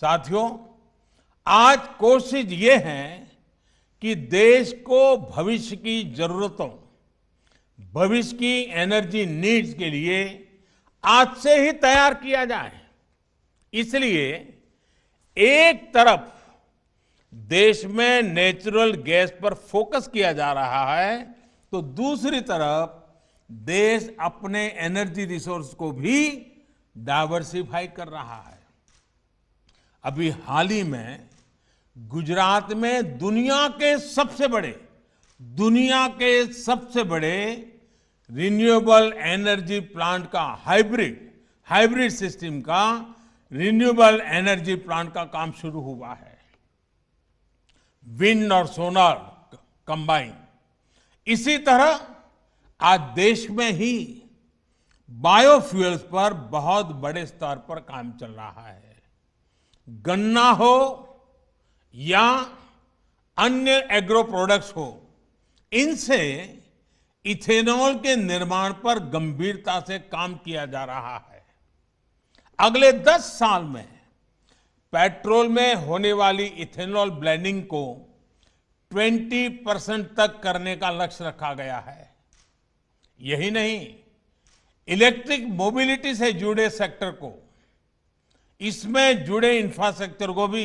साथियों आज कोशिश ये है कि देश को भविष्य की जरूरतों भविष्य की एनर्जी नीड्स के लिए आज से ही तैयार किया जाए इसलिए एक तरफ देश में नेचुरल गैस पर फोकस किया जा रहा है तो दूसरी तरफ देश अपने एनर्जी रिसोर्स को भी डाइवर्सिफाई कर रहा है अभी हाल ही में गुजरात में दुनिया के सबसे बड़े दुनिया के सबसे बड़े रिन्यूएबल एनर्जी प्लांट का हाइब्रिड हाइब्रिड सिस्टम का रिन्यूएबल एनर्जी प्लांट का काम शुरू हुआ है विंड और सोनर कंबाइन इसी तरह आज देश में ही बायोफ्यूल्स पर बहुत बड़े स्तर पर काम चल रहा है गन्ना हो या अन्य एग्रो प्रोडक्ट्स हो इनसे इथेनॉल के निर्माण पर गंभीरता से काम किया जा रहा है अगले 10 साल में पेट्रोल में होने वाली इथेनॉल ब्लेंडिंग को 20 परसेंट तक करने का लक्ष्य रखा गया है यही नहीं इलेक्ट्रिक मोबिलिटी से जुड़े सेक्टर को इसमें जुड़े इंफ्रास्ट्रक्चर को भी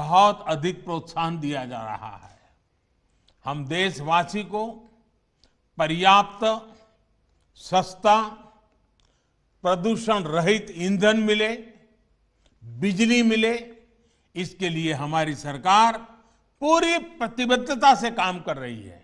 बहुत अधिक प्रोत्साहन दिया जा रहा है हम देशवासी को पर्याप्त सस्ता प्रदूषण रहित ईंधन मिले बिजली मिले इसके लिए हमारी सरकार पूरी प्रतिबद्धता से काम कर रही है